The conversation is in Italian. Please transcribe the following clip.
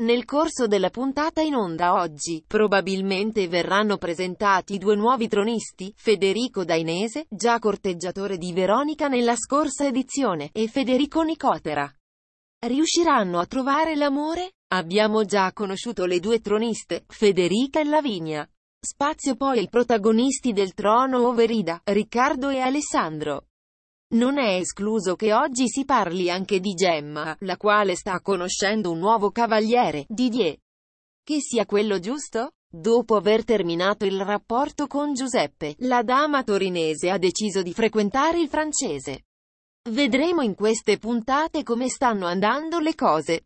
Nel corso della puntata in onda oggi, probabilmente verranno presentati due nuovi tronisti, Federico Dainese, già corteggiatore di Veronica nella scorsa edizione, e Federico Nicotera. Riusciranno a trovare l'amore? Abbiamo già conosciuto le due troniste, Federica e Lavinia. Spazio poi ai protagonisti del trono Overida, Riccardo e Alessandro. Non è escluso che oggi si parli anche di Gemma, la quale sta conoscendo un nuovo cavaliere, Didier. Che sia quello giusto? Dopo aver terminato il rapporto con Giuseppe, la dama torinese ha deciso di frequentare il francese. Vedremo in queste puntate come stanno andando le cose.